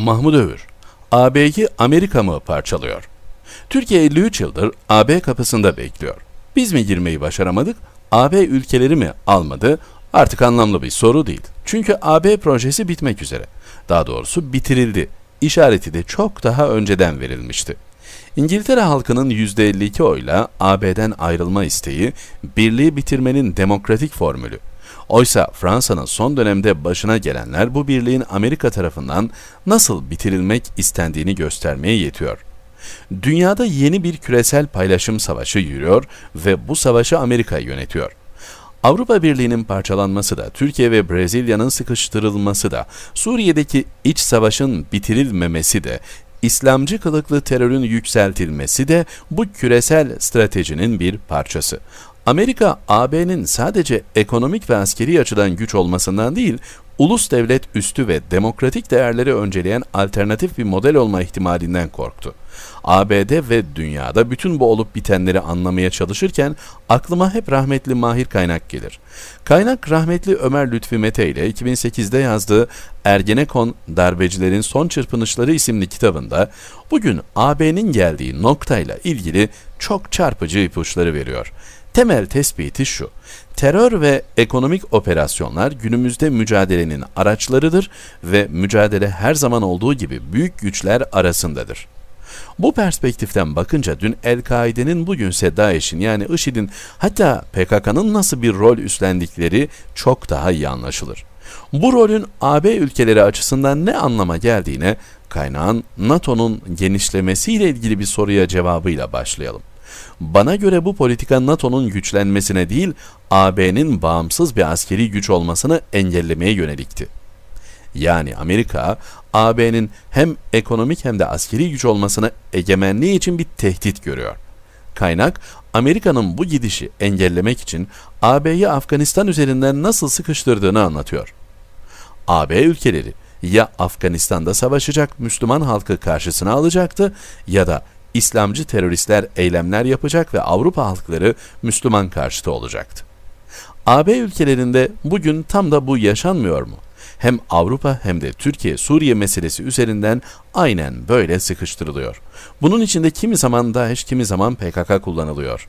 Mahmut Övür, AB'yi Amerika mı parçalıyor? Türkiye 53 yıldır AB kapısında bekliyor. Biz mi girmeyi başaramadık, AB ülkeleri mi almadı artık anlamlı bir soru değil. Çünkü AB projesi bitmek üzere. Daha doğrusu bitirildi. İşareti de çok daha önceden verilmişti. İngiltere halkının %52 oyla AB'den ayrılma isteği, birliği bitirmenin demokratik formülü Oysa Fransa'nın son dönemde başına gelenler bu birliğin Amerika tarafından nasıl bitirilmek istendiğini göstermeye yetiyor. Dünyada yeni bir küresel paylaşım savaşı yürüyor ve bu savaşı Amerika yönetiyor. Avrupa Birliği'nin parçalanması da, Türkiye ve Brezilya'nın sıkıştırılması da, Suriye'deki iç savaşın bitirilmemesi de, İslamcı kılıklı terörün yükseltilmesi de bu küresel stratejinin bir parçası. Amerika, AB'nin sadece ekonomik ve askeri açıdan güç olmasından değil, ulus devlet üstü ve demokratik değerleri önceleyen alternatif bir model olma ihtimalinden korktu. ABD ve dünyada bütün bu olup bitenleri anlamaya çalışırken aklıma hep rahmetli Mahir Kaynak gelir. Kaynak rahmetli Ömer Lütfi Mete ile 2008'de yazdığı Ergenekon Darbecilerin Son Çırpınışları isimli kitabında bugün AB'nin geldiği noktayla ilgili çok çarpıcı ipuçları veriyor. Temel tespiti şu. Terör ve ekonomik operasyonlar günümüzde mücadelenin araçlarıdır ve mücadele her zaman olduğu gibi büyük güçler arasındadır. Bu perspektiften bakınca dün El-Kaide'nin bugünse DAEŞ'in yani IŞİD'in hatta PKK'nın nasıl bir rol üstlendikleri çok daha iyi anlaşılır. Bu rolün AB ülkeleri açısından ne anlama geldiğine kaynağın NATO'nun genişlemesiyle ilgili bir soruya cevabıyla başlayalım. Bana göre bu politika NATO'nun güçlenmesine değil, AB'nin bağımsız bir askeri güç olmasını engellemeye yönelikti. Yani Amerika, AB'nin hem ekonomik hem de askeri güç olmasını egemenliği için bir tehdit görüyor. Kaynak, Amerika'nın bu gidişi engellemek için AB'yi Afganistan üzerinden nasıl sıkıştırdığını anlatıyor. AB ülkeleri ya Afganistan'da savaşacak Müslüman halkı karşısına alacaktı ya da İslamcı teröristler eylemler yapacak ve Avrupa halkları Müslüman karşıtı olacaktı. AB ülkelerinde bugün tam da bu yaşanmıyor mu? Hem Avrupa hem de Türkiye-Suriye meselesi üzerinden aynen böyle sıkıştırılıyor. Bunun içinde kimi zaman DAEŞ kimi zaman PKK kullanılıyor.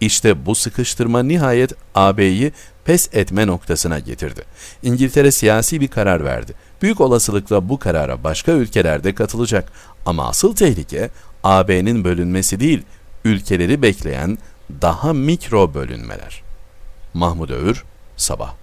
İşte bu sıkıştırma nihayet AB'yi pes etme noktasına getirdi. İngiltere siyasi bir karar verdi. Büyük olasılıkla bu karara başka ülkeler de katılacak. Ama asıl tehlike AB'nin bölünmesi değil, ülkeleri bekleyen daha mikro bölünmeler. Mahmut Öğür, Sabah